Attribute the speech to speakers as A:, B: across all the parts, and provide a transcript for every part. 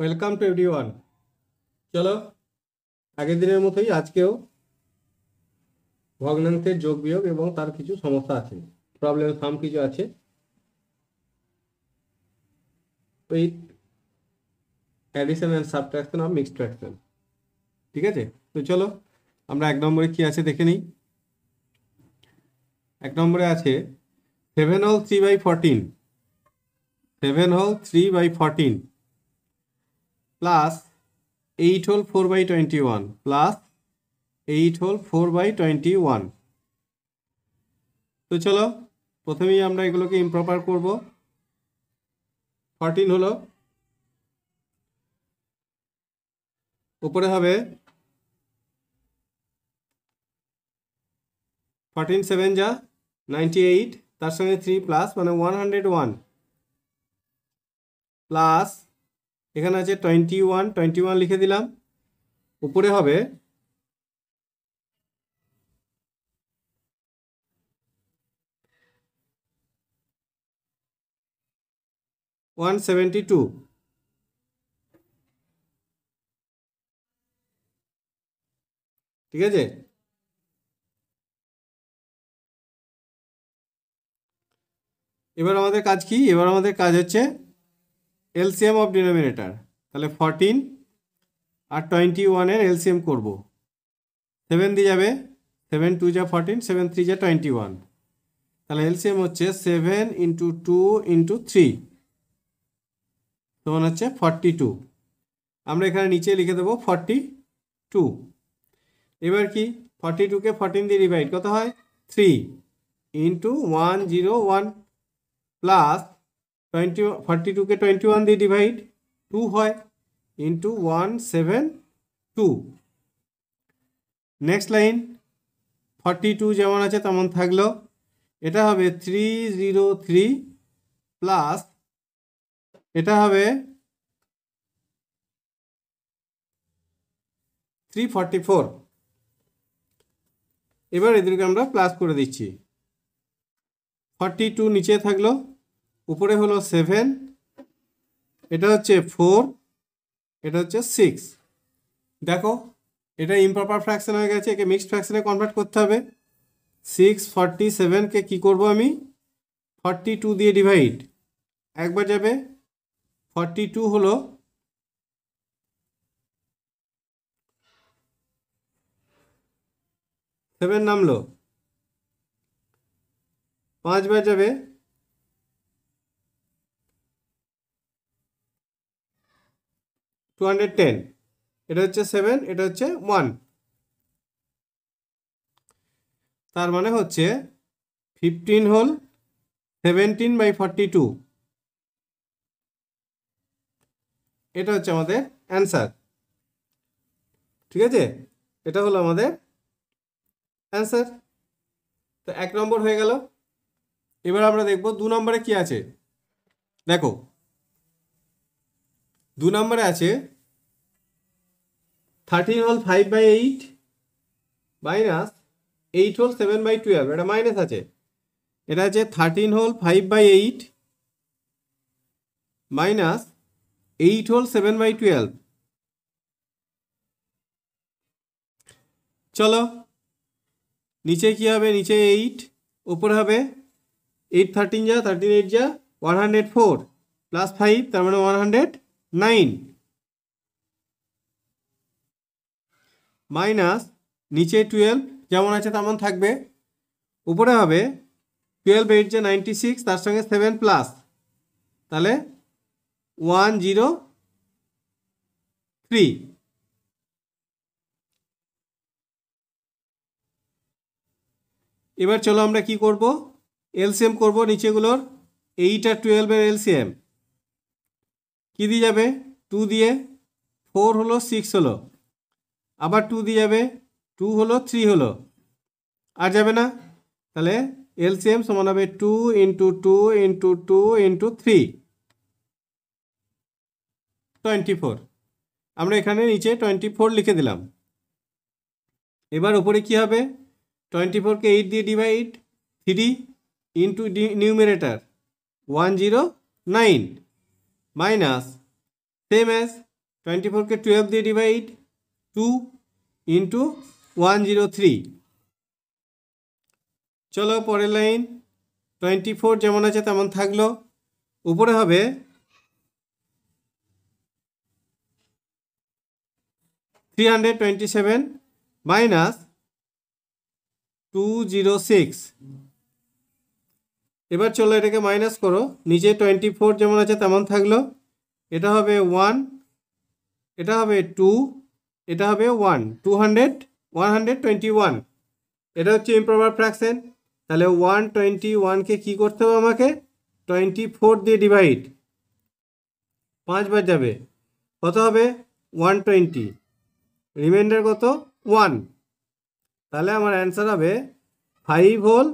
A: Welcome to every one চলো আগের দিনের মতোই আজকেও ভগ্নাংশের যোগ বিয়োগ এবং তার কিছু সমস্যা আছে প্রবলেম সাম কিছু আছে ওই অ্যাডিশন অ্যান্ড সাবট্রাকশন আর মিক্সড ঠিক আছে তো চলো আমরা এক নম্বরে কি আছে দেখে নিই এক নম্বরে আছে seven whole three by fourteen seven whole three by fourteen plus eight whole four by twenty one plus eight whole four by twenty one তো চলো প্রথমেই আমরা এগুলোকে ইম্প্রপার করব ফর্টিন হলো উপরে হবে ফর্টিন সেভেন যা নাইনটি এইট তার সঙ্গে থ্রি প্লাস মানে ওয়ান হান্ড্রেড ওয়ান প্লাস এখানে আছে টোয়েন্টি ওয়ান টোয়েন্টি ওয়ান লিখে দিলাম উপরে হবে ওয়ান সেভেন্টি টু ঠিক আছে এবার আমাদের কাজ কি এবার আমাদের কাজ হচ্ছে এলসিএম অফ ডিনোমিনেটার তাহলে ফরটিন আর টোয়েন্টি ওয়ানের এলসিএম করব সেভেন দিয়ে যাবে সেভেন টু যা ফরটিন সেভেন থ্রি যা টোয়েন্টি ওয়ান তাহলে এলসিএম হচ্ছে seven into two into three তখন হচ্ছে ফর্টি টু আমরা এখানে নিচে লিখে দেবো ফর্টি টু এবার কি ফর্টি টুকে ফর্টিন দিয়ে ডিভাইড কত হয় three into one zero one plus twenty forty টুকে টোয়েন্টি ওয়ান দিয়ে ডিভাইড টু হয় into one seven two next line forty two যেমন আছে তেমন থাকলো এটা হবে থ্রি জিরো থ্রি প্লাস এটা হবে থ্রি ফর্টি ফোর এবার এদেরকে আমরা প্লাস করে দিচ্ছি ফর্টি টু নিচে থাকলো উপরে হলো সেভেন এটা হচ্ছে ফোর এটা হচ্ছে সিক্স দেখো এটা ইম্প্রপার ফ্র্যাকশন হয়ে গেছে একে মিক্সড ফ্র্যাকশনে কনভার্ট করতে হবে সিক্স ফর্টি সেভেনকে কী করবো আমি ফর্টি টু দিয়ে ডিভাইড একবার যাবে ফর্টি টু হলো সেভেন নামলো পাঁচবার যাবে টু হান্ড্রেড টেন এটা হচ্ছে সেভেন এটা হচ্ছে ওয়ান তার মানে হচ্ছে fifteen whole seventeen by forty two এটা হচ্ছে আমাদের অ্যান্সার ঠিক আছে এটা হলো আমাদের অ্যান্সার তো এক নম্বর হয়ে গেল এবার আমরা দেখব দু নম্বরে কি আছে দেখো দু নম্বরে আছে thirteen whole five by eight minus eight whole seven by twelve এটা মাইনাস আছে এটা আছে thirteen whole five by eight minus eight whole seven by twelve চলো নিচে কি হবে নিচে এইট ওপর হবে এইট থার্টিন যা থার্টিন এইট যা one hundred four plus five তার মানে ওয়ান হান্ড্রেড নাইন মাইনাস নিচে টুয়েলভ যেমন আছে তেমন থাকবে উপরে হবে টুয়েলভ এইট যে নাইনটি সিক্স তার সঙ্গে সেভেন প্লাস তাহলে ওয়ান জিরো থ্রি এবার চলো আমরা কি করব এলসিএম করব নিচেগুলোর এইট আর টুয়েলভের এলসিএম কী দিয়ে যাবে টু দিয়ে ফোর হলো সিক্স হলো আবার টু দিয়ে যাবে টু হলো থ্রি হলো আর যাবে না তাহলে এলসিএম সমান হবে two into two into two into three twenty four আমরা এখানে নিচে টোয়েন্টি ফোর লিখে দিলাম এবার উপরে কি হবে টোয়েন্টি ফোরকে এইট দিয়ে divide three into the numerator one zero nine minus same as twenty ফোরকে টুয়েলভ দিয়ে divide two into one zero three চলো পরের লাইন টোয়েন্টি ফোর যেমন আছে তেমন থাকলো উপরে হবে three hundred twenty seven minus two zero six এবার চলো এটাকে মাইনাস করো নিচে টোয়েন্টি ফোর যেমন আছে তেমন থাকলো এটা হবে ওয়ান এটা হবে টু এটা হবে one two hundred one hundred twenty one এটা হচ্ছে ইম্প্রপার ফ্র্যাকশান তাহলে ওয়ান টোয়েন্টি ওয়ানকে কী করতে হবে আমাকে টোয়েন্টি ফোর দিয়ে ডিভাইড পাঁচবার যাবে কত হবে ওয়ান টোয়েন্টি রিমাইন্ডার কত ওয়ান তাহলে আমার অ্যান্সার হবে five whole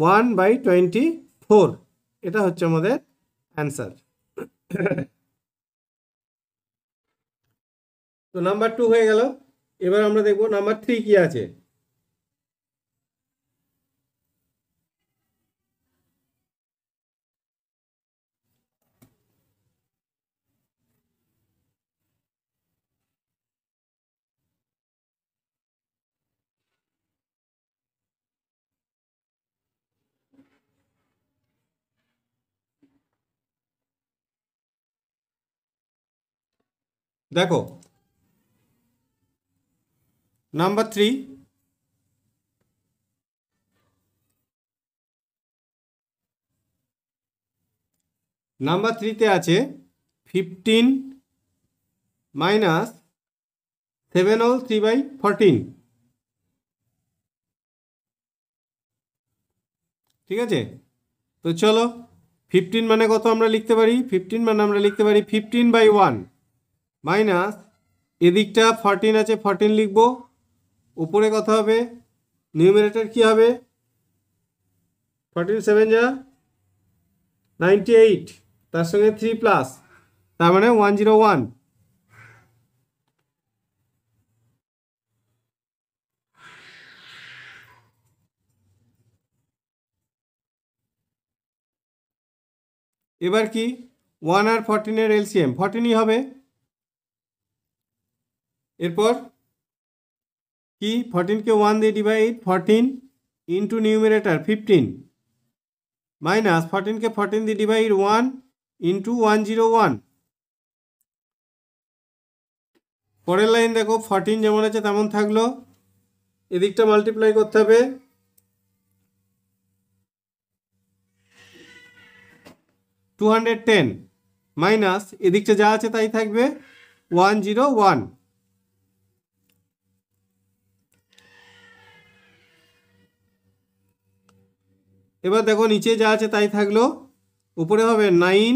A: one by twenty four এটা হচ্ছে আমাদের অ্যান্সার তো নাম্বার টু হয়ে গেল এবার আমরা দেখব নাম্বার থ্রি কি আছে দেখো নাম্বার থ্রি নাম্বার থ্রিতে আছে fifteen minus seven whole three by fourteen ঠিক আছে তো চলো ফিফটিন মানে কত আমরা লিখতে পারি ফিফটিন মানে আমরা লিখতে পারি ফিফটিন বাই ওয়ান মাইনাস এদিকটা ফর্টিন আছে ফর্টিন লিখব উপরে কথা হবে নিউমিনেটার কী হবে ফর্টিন সেভেন যা নাইনটি এইট তার সঙ্গে থ্রি প্লাস তার মানে ওয়ান জিরো ওয়ান এবার কি ওয়ান আর ফর্টিনের এলসিএম ফর্টিনই হবে এরপর কি ফর্টিনকে ওয়ান দিয়ে divide fourteen into numerator fifteen minus ফর্টিনকে ফর্টিন দিয়ে divide one into one zero one পরের লাইন দেখো ফর্টিন যেমন আছে তেমন থাকলো এদিকটা মাল্টিপ্লাই করতে হবে টু হান্ড্রেড টেন মাইনাস এদিকটা যা আছে তাই থাকবে ওয়ান জিরো ওয়ান এবার দেখো নিচে যা আছে তাই থাকলো উপরে হবে নাইন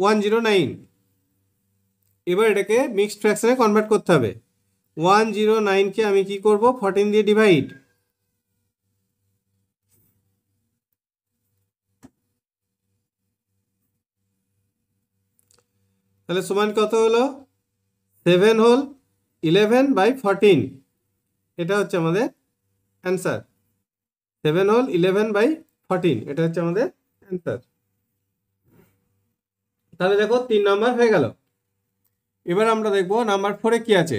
A: ওয়ান জিরো নাইন এবার এটাকে মিক্সড ফ্র্যাকশানে কনভার্ট করতে হবে ওয়ান জিরো নাইনকে আমি কি করব ফর্টিন দিয়ে ডিভাইড তাহলে সমান কত হলো seven whole eleven by fourteen এটা হচ্ছে আমাদের answer seven whole eleven by fourteen এটা হচ্ছে আমাদের অ্যান্সার তাহলে দেখো তিন নাম্বার হয়ে গেল এবার আমরা দেখব নাম্বার ফোরে কি আছে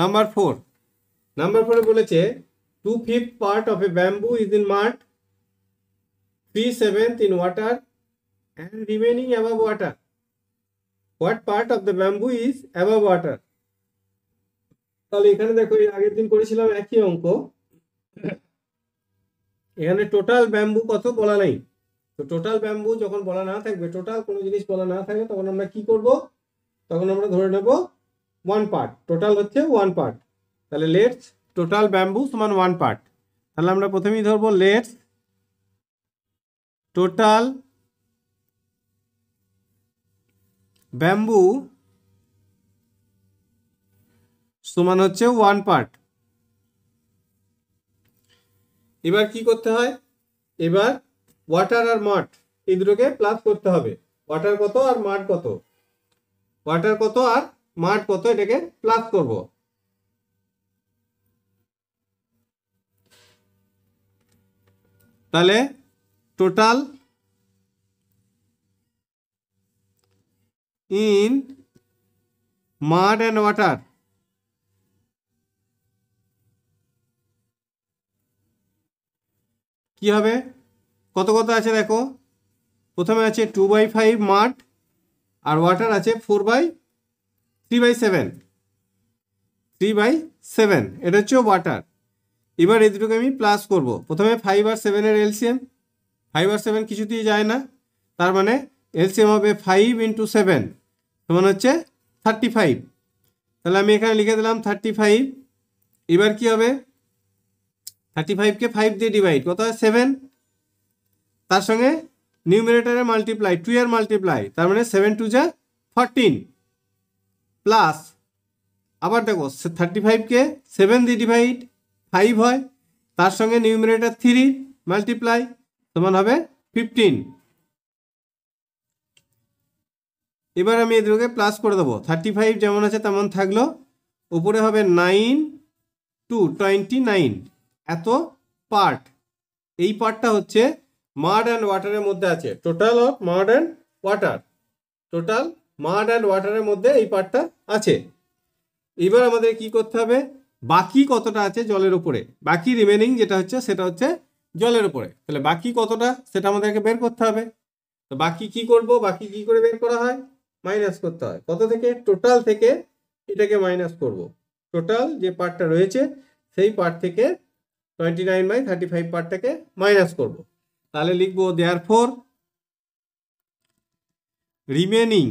A: নাম্বার ফোর নাম্বার ফোরে বলেছে two fifth part of a bamboo is in mud 3 7th in water and remaining above water. What part of the bamboo is above water? তাহলে এখানে দেখো এর আগের দিন করেছিলাম একই অঙ্ক এখানে টোটাল ব্যাম্বু কত বলা নাই তো টোটাল ব্যাম্বু যখন বলা না থাকবে টোটাল কোনো জিনিস বলা না থাকবে তখন আমরা কি করব তখন আমরা ধরে নেব ওয়ান পার্ট টোটাল হচ্ছে ওয়ান পার্ট তাহলে লেটস টোটাল ব্যাম্বু সমান ওয়ান পার্ট তাহলে আমরা প্রথমেই ধরবো লেটস টোটাল ব্যাম্বু সমান হচ্ছে ওয়ান পার্ট এবার কি করতে হয় এবার ওয়াটার আর মাঠ এই দুটোকে প্লাস করতে হবে ওয়াটার কত আর মাঠ কত ওয়াটার কত আর মাঠ কত এটাকে প্লাস করব তাহলে total in mud and water কি হবে কত কত আছে দেখো প্রথমে আছে টু বাই ফাইভ মাঠ আর ওয়াটার আছে four by three by seven three by seven এটা হচ্ছে ওয়াটার এবার এই দুটোকে আমি প্লাস করব প্রথমে ফাইভ আর সেভেনের এলসিএম ফাইভ আর সেভেন কিছুতেই যায় না তার মানে এলসিএম হবে ফাইভ ইন্টু সেভেন সমান হচ্ছে থার্টি ফাইভ তাহলে আমি এখানে লিখে দিলাম থার্টি ফাইভ এবার কি হবে থার্টি ফাইভকে ফাইভ দিয়ে ডিভাইড কত হয় সেভেন তার সঙ্গে নিউমিনেটারের মাল্টিপ্লাই টু এর মাল্টিপ্লাই তার মানে সেভেন টু যা ফরটিন প্লাস আবার দেখো থার্টি ফাইভকে সেভেন দিয়ে ডিভাইড ফাইভ হয় তার সঙ্গে নিউমিনেটার থ্রি মাল্টিপ্লাই সমান হবে ফিফটিন এবার আমি এদেরকে প্লাস করে দেবো থার্টি ফাইভ যেমন আছে তেমন থাকলো উপরে হবে নাইন টু টোয়েন্টি নাইন এত পার্ট এই পার্টটা হচ্ছে মার্ড অ্যান্ড ওয়াটারের মধ্যে আছে total of mud and water total mud and ওয়াটারের মধ্যে এই পার্টটা আছে এবার আমাদের কি করতে হবে বাকি কতটা আছে জলের উপরে বাকি রিমেনিং যেটা হচ্ছে সেটা হচ্ছে জলের উপরে তাহলে বাকি কতটা সেটা আমাদেরকে বের করতে হবে তো বাকি কি করব বাকি কি করে বের করা হয় মাইনাস করতে হয় কত থেকে টোটাল থেকে এটাকে মাইনাস করব টোটাল যে পার্টটা রয়েছে সেই পার্ট থেকে twenty nine by thirty five পার্টটাকে মাইনাস করব তাহলে লিখবো therefore remaining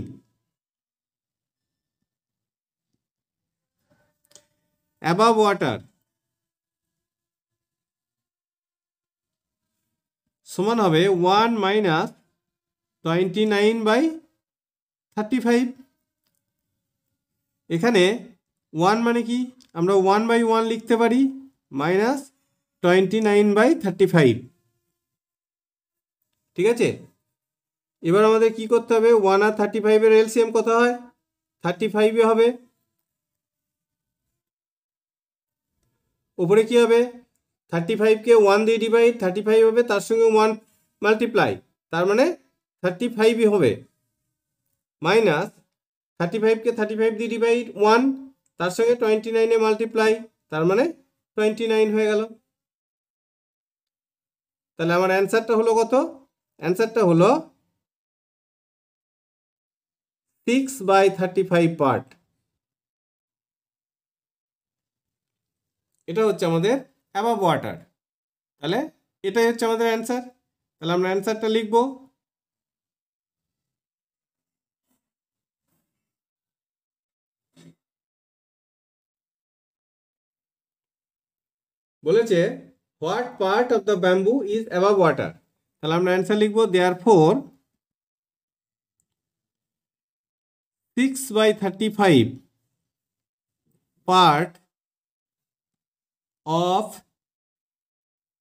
A: above water সমান হবে one minus twenty nine by thirty five এখানে ওয়ান মানে কি আমরা ওয়ান বাই ওয়ান লিখতে পারি minus twenty nine by thirty five ঠিক আছে এবার আমাদের কি করতে হবে ওয়ান আর থার্টি ফাইভের এলসিএম কত হয় থার্টি ফাইভে হবে ওপরে কি হবে থার্টি ফাইভকে ওয়ান দিয়ে ডিভাইড থার্টি ফাইভ হবে তার সঙ্গে ওয়ান মাল্টিপ্লাই তার মানে থার্টি ফাইভই হবে মাইনাস থার্টি ফাইভকে থার্টি ফাইভ দিয়ে ডিভাইড ওয়ান তার সঙ্গে টোয়েন্টি নাইনে মাল্টিপ্লাই তার মানে টোয়েন্টি নাইন হয়ে গেল তাহলে আমার অ্যান্সারটা হলো কত অ্যান্সারটা হলো six by thirty five part এটা হচ্ছে আমাদের অ্যাবাভ ওয়াটার তাহলে এটাই হচ্ছে আমাদের অ্যান্সার তাহলে আমরা অ্যান্সারটা লিখব বলেছে what part of the bamboo is above water তাহলে আমরা অ্যান্সার লিখবো they are four six by thirty five part of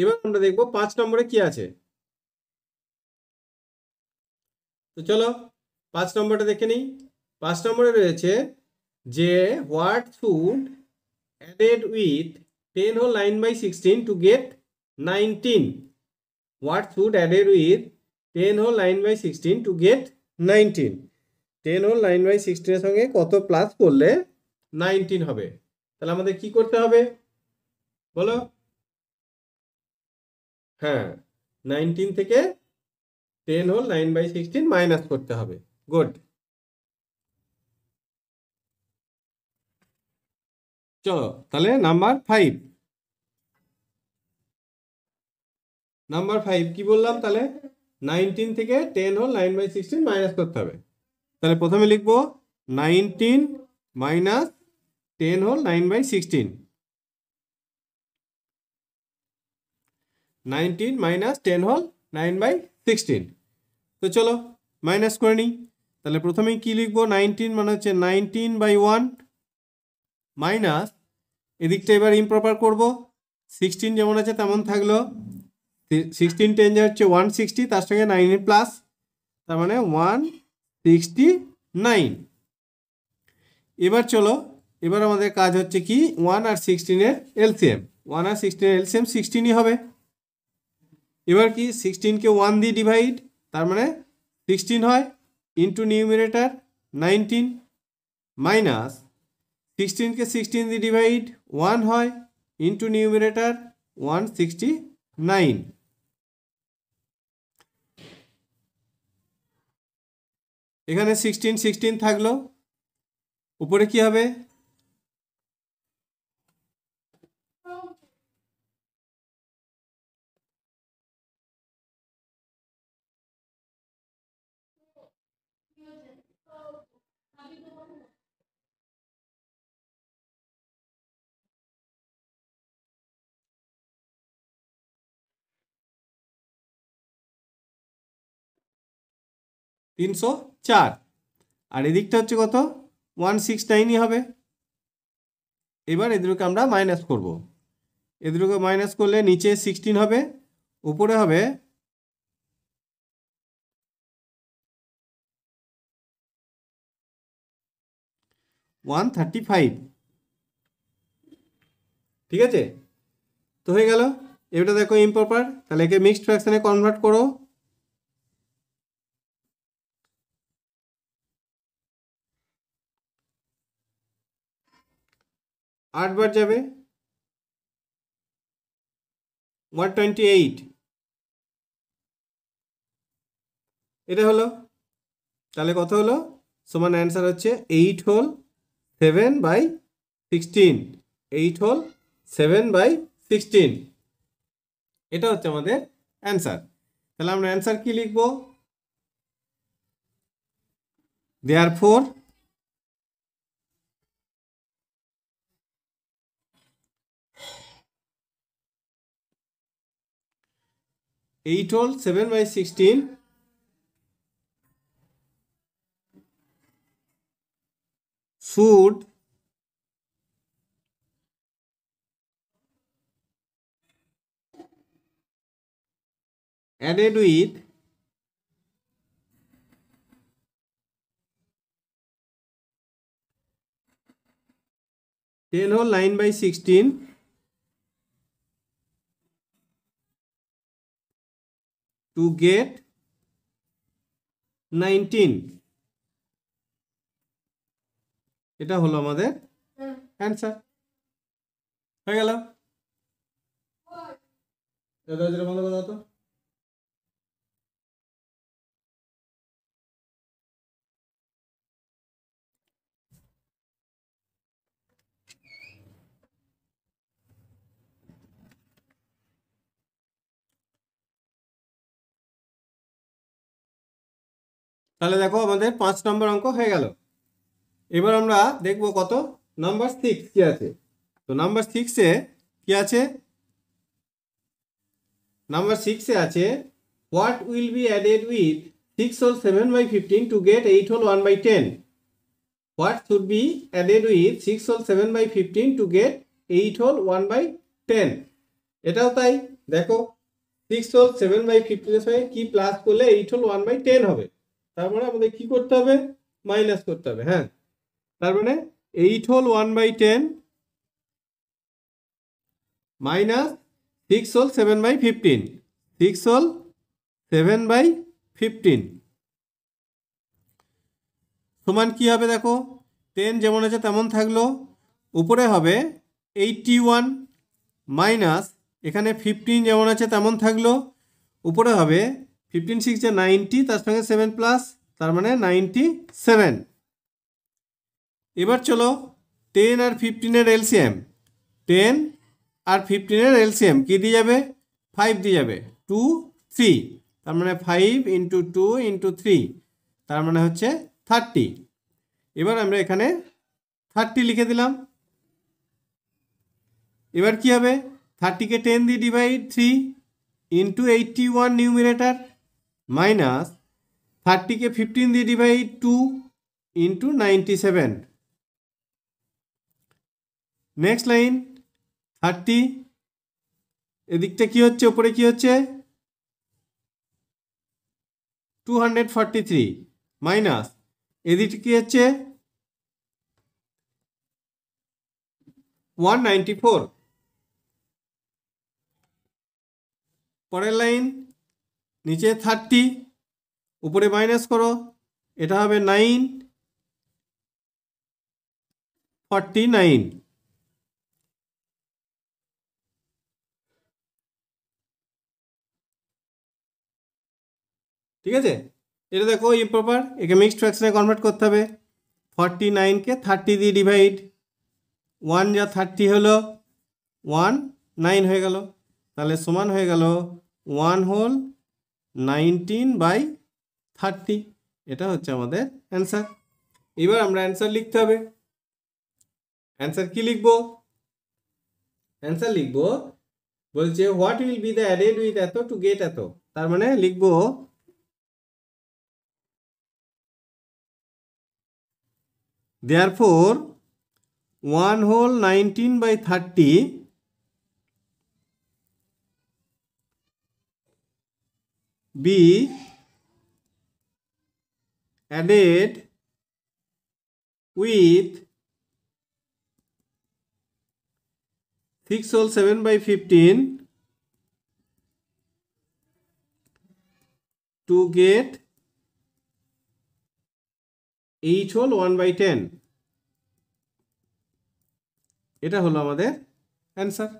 A: এবার আমরা দেখব পাঁচ নম্বরে কি আছে তো চলো পাঁচ নম্বরটা দেখে নিই পাঁচ নম্বরে রয়েছে যে what should added with ten whole nine by sixteen to get nineteen what should added with ten whole nine by sixteen to get nineteen ten whole nine by সিক্সটিনের সঙ্গে কত প্লাস করলে নাইনটিন হবে তাহলে আমাদের কি করতে হবে বলো হ্যাঁ নাইনটিন থেকে ten whole nine by sixteen minus করতে হবে গুড চলো তাহলে নাম্বার ফাইভ নাম্বার ফাইভ কি বললাম তাহলে নাইনটিন থেকে ten whole nine by sixteen minus করতে হবে তাহলে প্রথমে লিখবো nineteen minus ten whole nine by sixteen nineteen minus ten whole nine by sixteen তো চলো মাইনাস করে নিই তাহলে প্রথমেই কী লিখবো নাইনটিন মানে হচ্ছে নাইনটিন বাই ওয়ান মাইনাস এদিকটা এবার ইমপ্রপার করব সিক্সটিন যেমন আছে তেমন থাকলো সিক্সটিন টেন যা হচ্ছে ওয়ান সিক্সটি তার সঙ্গে নাইন প্লাস তার মানে ওয়ান সিক্সটি নাইন এবার চলো এবার আমাদের কাজ হচ্ছে কি ওয়ান আর সিক্সটিনের এলসিএম ওয়ান আর সিক্সটিনের এলসিএম সিক্সটিনই হবে এবার কি সিক্সটিনকে ওয়ান দিয়ে ডিভাইড তার মানে সিক্সটিন হয় ইন্টু নিউমিনেটার নাইনটিন মাইনাস সিক্সটিনকে সিক্সটিন দিয়ে ডিভাইড ওয়ান হয় into numerator one sixty nine এখানে সিক্সটিন সিক্সটিন থাকলো উপরে কি হবে তিনশো চার আর এদিকটা হচ্ছে কত ওয়ান সিক্স নাইনই হবে এবার এদেরকে আমরা মাইনাস করব। এদেরকে মাইনাস করলে নিচে সিক্সটিন হবে উপরে হবে ওয়ান থার্টি ফাইভ ঠিক আছে তো হয়ে গেল এটা দেখো ইম্প্রপার তাহলে একে মিক্সড ফ্র্যাকশানে কনভার্ট করো বার যাবে ওয়ান টোয়েন্টি এইট এটা হলো তাহলে কত হলো সমান অ্যান্সার হচ্ছে eight whole seven by sixteen eight whole seven by sixteen এটা হচ্ছে আমাদের অ্যান্সার তাহলে আমরা অ্যান্সার কি লিখব therefore 8 whole 7 by 16 should added with ten whole nine by sixteen to get 19 এটা হলো আমাদের অ্যান্সার হয়ে গেল দাদা ভালো কথা তো তাহলে দেখো আমাদের পাঁচ নম্বর অঙ্ক হয়ে গেল এবার আমরা দেখব কত নাম্বার সিক্স কী আছে তো নাম্বার সিক্সে কী আছে নাম্বার সিক্সে আছে what will be added with six whole seven by fifteen to get eight whole one by ten what should be added with six whole seven by fifteen to get eight whole one by ten এটাও তাই দেখো six whole seven by ফিফটিনের সঙ্গে কি plus করলে eight whole one by ten হবে তার মানে আমাদের কি করতে হবে মাইনাস করতে হবে হ্যাঁ তার মানে eight whole one by ten minus six whole seven by fifteen six whole seven by fifteen সমান কি হবে দেখো টেন যেমন আছে তেমন থাকলো উপরে হবে এইটটি ওয়ান মাইনাস এখানে ফিফটিন যেমন আছে তেমন থাকলো উপরে হবে ফিফটিন সিক্স যে নাইনটি তার সঙ্গে সেভেন প্লাস তার মানে নাইনটি সেভেন এবার চলো টেন আর ফিফটিনের এলসিএম টেন আর ফিফটিনের এলসিএম কী দিয়ে যাবে ফাইভ দিয়ে যাবে টু থ্রি তার মানে five into two into three তার মানে হচ্ছে থার্টি এবার আমরা এখানে থার্টি লিখে দিলাম এবার কি হবে থার্টিকে টেন দিয়ে divide three into eighty one numerator minus থার্টিকে ফিফটিন দিয়ে divide two into ninety seven next line thirty এদিকটা কি হচ্ছে ওপরে কি হচ্ছে two hundred forty three minus এদিকটা কি হচ্ছে ওয়ান নাইনটি ফোর পরের লাইন নিচে থার্টি উপরে মাইনাস করো এটা হবে নাইন ফর্টি নাইন ঠিক আছে এটা দেখো ইম্প্রপার একে মিক্সড ফ্র্যাকশনে কনভার্ট করতে হবে ফর্টি নাইনকে থার্টি দিয়ে ডিভাইড ওয়ান যা থার্টি হলো ওয়ান নাইন হয়ে গেল তাহলে সমান হয়ে গেল one whole nineteen by thirty এটা হচ্ছে আমাদের অ্যান্সার এবার আমরা অ্যান্সার লিখতে হবে অ্যান্সার কি লিখব অ্যান্সার লিখব বলছে what will be the added with এত টু গেট এত তার মানে লিখব therefore one whole nineteen by thirty be added with 6 whole 7 by 15 to get each whole 1 by 10 এটা হলো আমাদের অ্যান্সার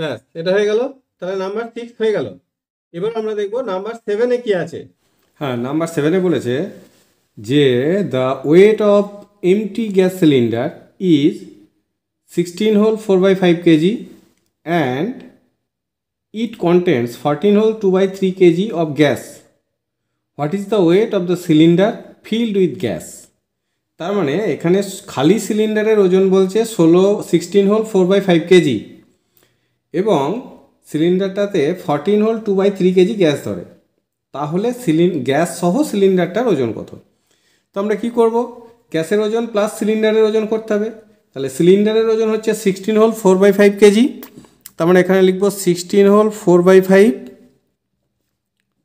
A: ব্যাস এটা হয়ে গেল তাহলে নাম্বার সিক্স হয়ে গেল এবার আমরা দেখব নাম্বার সেভেনে কি আছে হ্যাঁ নাম্বার সেভেনে বলেছে যে the weight of empty gas cylinder is sixteen whole four by five KG and it contents fourteen whole two by three KG of gas what is the weight of the cylinder filled with gas তার মানে এখানে খালি সিলিন্ডারের ওজন বলছে ষোলো sixteen whole four by five KG এবং সিলিন্ডারটাতে fourteen whole two by three KG gas ধরে তাহলে সিলিন গ্যাস সহ সিলিন্ডারটার ওজন কত তো আমরা কি করব গ্যাসের ওজন প্লাস সিলিন্ডারের ওজন করতে হবে তাহলে সিলিন্ডারের ওজন হচ্ছে sixteen whole four by five KG তার মানে এখানে লিখব sixteen whole four by five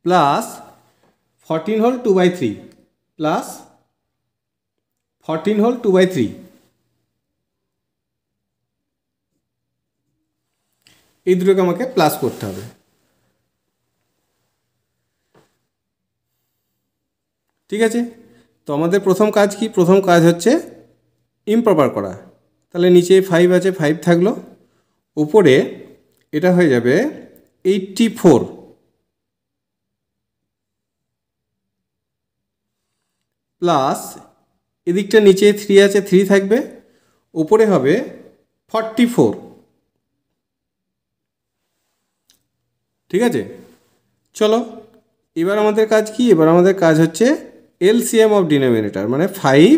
A: plus fourteen whole two by three plus fourteen whole two by three এই দুটোকে আমাকে প্লাস করতে হবে ঠিক আছে তো আমাদের প্রথম কাজ কি প্রথম কাজ হচ্ছে ইম্প্রপার করা তাহলে নিচে ফাইভ আছে ফাইভ থাকলো উপরে এটা হয়ে যাবে এইটটি ফোর প্লাস এদিকটা নিচে থ্রি আছে থ্রি থাকবে উপরে হবে ফর্টি ফোর ঠিক আছে চলো এবার আমাদের কাজ কি এবার আমাদের কাজ হচ্ছে এলসিএম অফ ডিনোমিনেটার মানে ফাইভ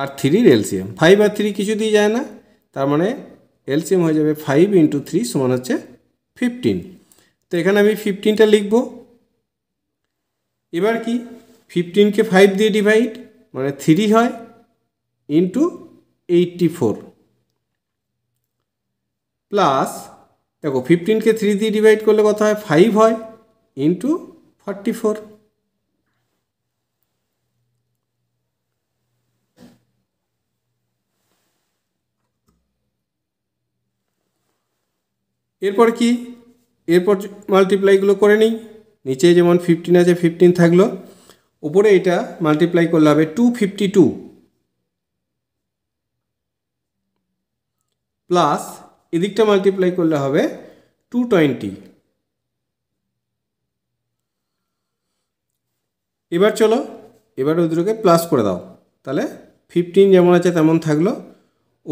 A: আর থ্রির এলসিএম ফাইভ আর থ্রি কিছু দিয়ে যায় না তার মানে এলসিএম হয়ে যাবে ফাইভ ইন্টু থ্রি সমান হচ্ছে ফিফটিন তো এখানে আমি ফিফটিনটা লিখব এবার কি ফিফটিনকে ফাইভ দিয়ে ডিভাইড মানে থ্রি হয় ইন্টু এইটটি ফোর প্লাস দেখো ফিফটিনকে থ্রি দিয়ে ডিভাইড করলে কত হয় ফাইভ হয় ইন্টু ফর্টি ফোর এরপর কি এরপর মাল্টিপ্লাইগুলো করে নিই নিচে যেমন ফিফটিন আছে ফিফটিন থাকলো উপরে এটা মাল্টিপ্লাই করলে হবে টু ফিফটি টু প্লাস এদিকটা মাল্টিপ্লাই করলে হবে টু টোয়েন্টি এবার চলো এবার দুটোকে প্লাস করে দাও তাহলে ফিফটিন যেমন আছে তেমন থাকলো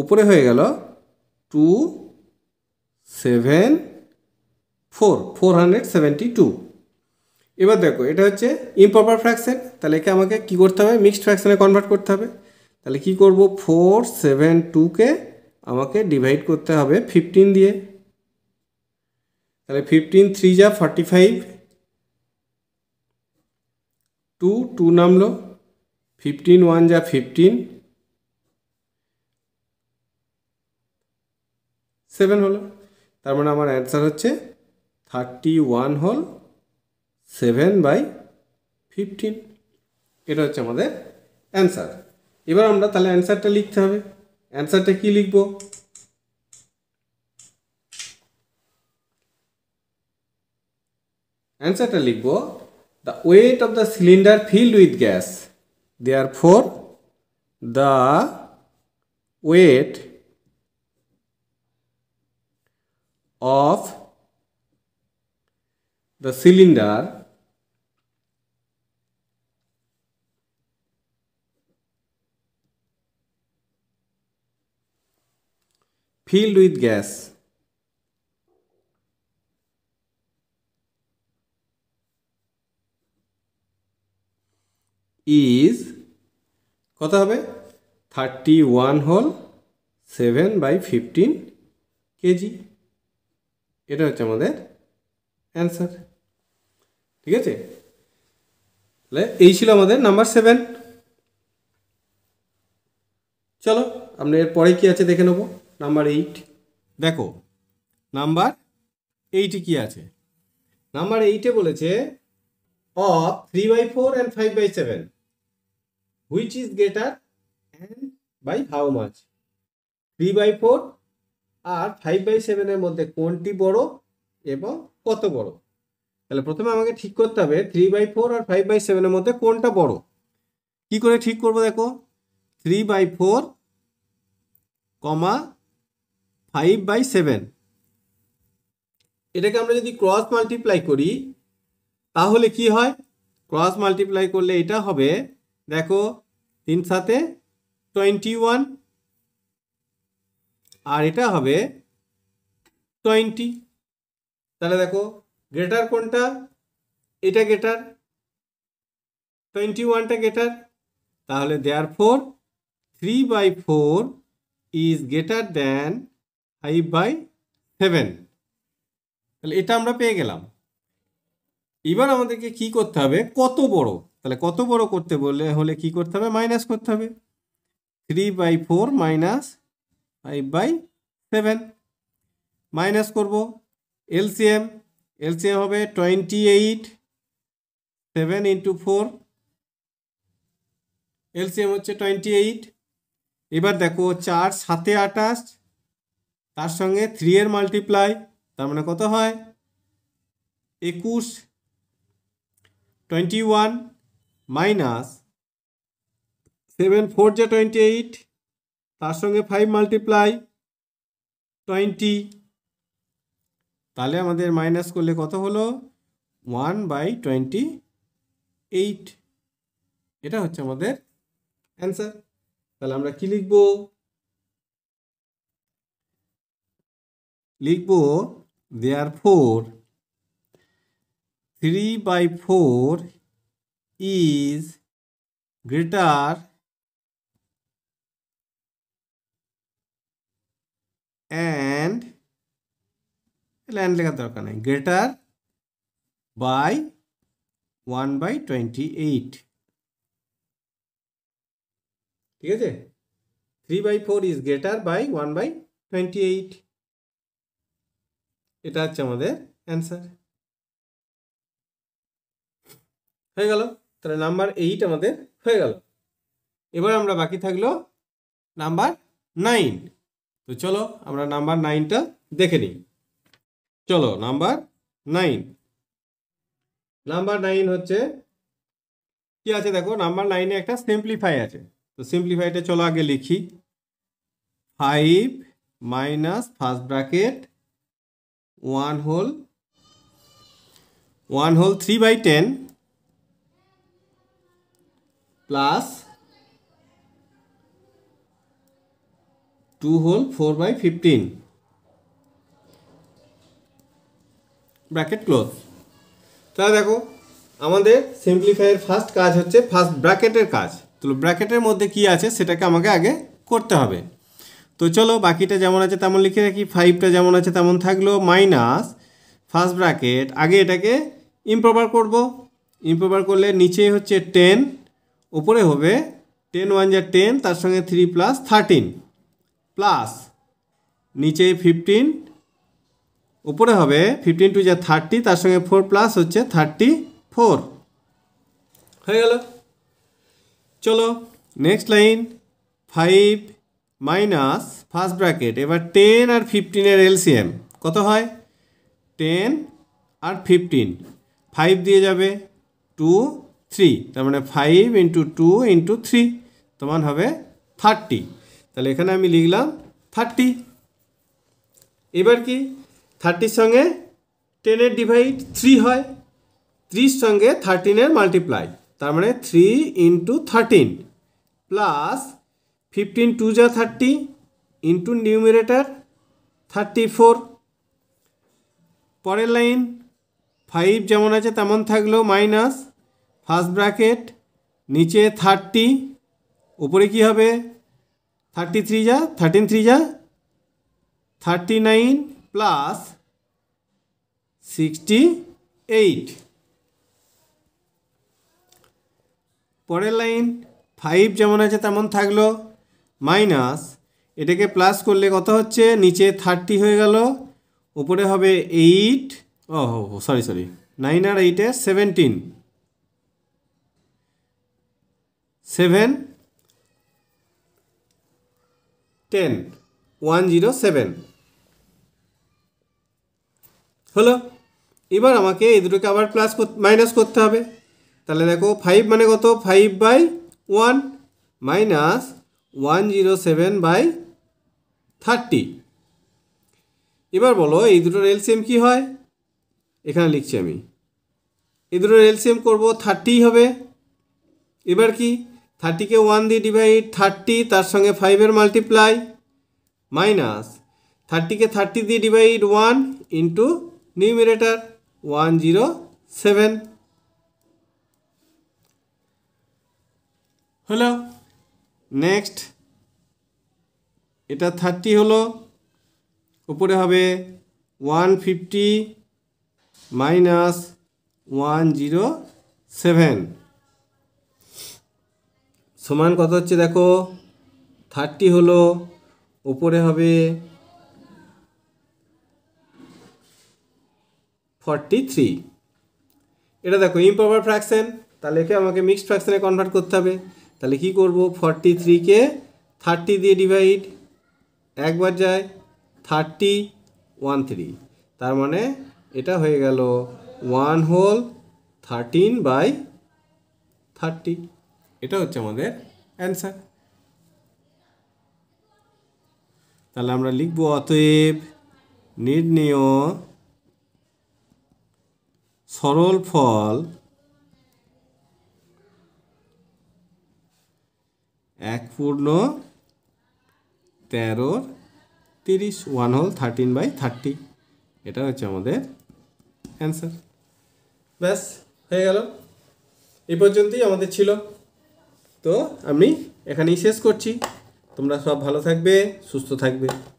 A: উপরে হয়ে গেল two seven four four hundred seventy two এবার দেখো এটা হচ্ছে ইম্পপার ফ্র্যাকশান তাহলে একে আমাকে কী করতে হবে মিক্সড ফ্র্যাকশানে কনভার্ট করতে হবে তাহলে কি করব ফোর সেভেন টুকে আমাকে ডিভাইড করতে হবে ফিফটিন দিয়ে তাহলে ফিফটিন থ্রি যা ফর্টি ফাইভ টু টু নামলো ফিফটিন ওয়ান যা ফিফটিন সেভেন হলো তার মানে আমার অ্যান্সার হচ্ছে thirty one whole seven by fifteen এটা হচ্ছে আমাদের অ্যান্সার এবার আমরা তাহলে অ্যান্সারটা লিখতে হবে आंसर टेक ही लिख बो आंसर टेक लिख बो the weight of the cylinder filled with gas therefore the weight of the cylinder filled with gas. Is কত হবে thirty one whole seven by fifteen KG এটা হচ্ছে আমাদের অ্যান্সার ঠিক আছে তাহলে এই ছিল আমাদের নাম্বার সেভেন চলো এর পরে কী আছে দেখে নেবো নাম্বার এইট দেখো নাম্বার এইটে কি আছে নাম্বার এইটে বলেছে of three by four and five by seven which is greater and by how much three by four আর ফাইভ বাই সেভেনের মধ্যে কোনটি বড় এবং কত বড় তাহলে প্রথমে আমাকে ঠিক করতে হবে থ্রি বাই ফোর আর ফাইভ বাই সেভেনের মধ্যে কোনটা বড় কি করে ঠিক করবো দেখো থ্রি বাই ফোর কমা ফাইভ বাই সেভেন এটাকে আমরা যদি ক্রস মাল্টিপ্লাই করি তাহলে কি হয় ক্রস মাল্টিপ্লাই করলে এটা হবে দেখো তিন সাথে টোয়েন্টি ওয়ান আর এটা হবে টোয়েন্টি তাহলে দেখো গ্রেটার কোনটা এটা গ্রেটার টোয়েন্টি ওয়ানটা গ্রেটার তাহলে therefore three by four is greater than five by seven তাহলে এটা আমরা পেয়ে গেলাম এবার আমাদেরকে কি করতে হবে কত বড় তাহলে কত বড় করতে বললে হলে কি করতে হবে মাইনাস করতে হবে three by four minus five by seven minus করব এলসিএম এলসিএম হবে twenty eight seven into four LCM হচ্ছে টোয়েন্টি এইট এবার দেখো চার সাতে আটাশ তার সঙ্গে থ্রি এর মাল্টিপ্লাই তার মানে কত হয় একুশ twenty one minus seven four যে টোয়েন্টি এইট তার সঙ্গে ফাইভ মাল্টিপ্লাই টোয়েন্টি তাহলে আমাদের মাইনাস করলে কত হলো ওয়ান বাই টোয়েন্টি এইট এটা হচ্ছে আমাদের অ্যান্সার তাহলে আমরা কি লিখবো लिखब देर फोर थ्री बोर इज ग्रेटर एंड एंड लेखा दरकार नहीं ग्रेटर बै वन बैंटीट ठीक है थ्री बोर इज ग्रेटर बन बैंटीट এটা হচ্ছে আমাদের অ্যান্সার হয়ে গেল তাহলে নাম্বার এইট আমাদের হয়ে গেল এবার আমরা বাকি থাকলো নাম্বার নাইন তো চলো আমরা নাম্বার নাইনটা দেখে নিই চলো নাম্বার নাইন নাম্বার নাইন হচ্ছে কি আছে দেখো নাম্বার নাইনে একটা সিম্পলিফাই আছে তো সিম্পলিফাইটা চলো আগে লিখি five minus first bracket one whole one whole three by ten plus two whole four by fifteen bracket close তাহলে দেখো আমাদের সিম্পলিফাইয়ের ফার্স্ট কাজ হচ্ছে ফার্স্ট ব্র্যাকেটের কাজ তো ব্র্যাকেটের মধ্যে কি আছে সেটাকে আমাকে আগে করতে হবে তো চলো বাকিটা যেমন আছে তেমন লিখে রাখি ফাইভটা যেমন আছে তেমন থাকলো মাইনাস ফার্স্ট ব্র্যাকেট আগে এটাকে ইম্প্রোভার করব ইম্প্রোভার করলে নিচেই হচ্ছে টেন ওপরে হবে টেন ওয়ান যা টেন তার সঙ্গে থ্রি প্লাস থার্টিন প্লাস নিচে ফিফটিন উপরে হবে ফিফটিন টু যা থার্টি তার সঙ্গে ফোর প্লাস হচ্ছে থার্টি ফোর হয়ে গেল চলো next line five minus first bracket এবার টেন আর ফিফটিনের এলসিএম কত হয় টেন আর ফিফটিন ফাইভ দিয়ে যাবে টু থ্রি তার মানে five into two into three তোমার হবে থার্টি তাহলে এখানে আমি লিখলাম থার্টি এবার কি থার্টির সঙ্গে টেনের ডিভাইড থ্রি হয় থ্রির সঙ্গে থার্টিনের মাল্টিপ্লাই তার মানে three into thirteen plus fifteen two যা thirty into numerator thirty four পরের লাইন ফাইভ যেমন আছে তেমন থাকলো মাইনাস ফার্স্ট ব্র্যাকেট নিচে থার্টি উপরে কি হবে থার্টি থ্রি যা থার্টিন থ্রি যা thirty nine plus sixty eight পরের লাইন ফাইভ যেমন আছে তেমন থাকলো মাইনাস এটাকে প্লাস করলে কত হচ্ছে নিচে থার্টি হয়ে গেল উপরে হবে এইট ও হো সরি সরি নাইন আর এইটে seventeen seven ten one zero seven হলো এবার আমাকে এই দুটোকে আবার প্লাস মাইনাস করতে হবে তাহলে দেখো ফাইভ মানে কত five by one minus one zero seven by thirty এবার বলো এই দুটোর এলসিএম কী হয় এখানে লিখছি আমি এই দুটোর এলসিএম করবো থার্টিই হবে এবার কি থার্টিকে ওয়ান দিয়ে ডিভাইড থার্টি তার সঙ্গে ফাইভের মাল্টিপ্লাই মাইনাস থার্টিকে থার্টি দিয়ে divide one into numerator one zero seven hello next এটা থার্টি হলো উপরে হবে one fifty minus one zero seven সমান কত হচ্ছে দেখো থার্টি হলো উপরে হবে ফর্টি থ্রি এটা দেখো ইম্প্রপার ফ্র্যাকশান তাহলে আমাকে মিক্সড ফ্র্যাকশানে কনভার্ট করতে হবে তাহলে কি করব ফর্টি থ্রিকে থার্টি দিয়ে ডিভাইড একবার যায় থার্টি ওয়ান থ্রি তার মানে এটা হয়ে গেল one whole thirteen by thirty এটা হচ্ছে আমাদের অ্যান্সার তাহলে আমরা লিখব অতএব নির্ণেয় সরল ফল এক পূর্ণ তেরোর তিরিশ one whole thirteen by thirty এটা হচ্ছে আমাদের অ্যান্সার ব্যাস হয়ে গেল এ পর্যন্তই আমাদের ছিল তো আমি এখানেই শেষ করছি তোমরা সব ভালো থাকবে সুস্থ থাকবে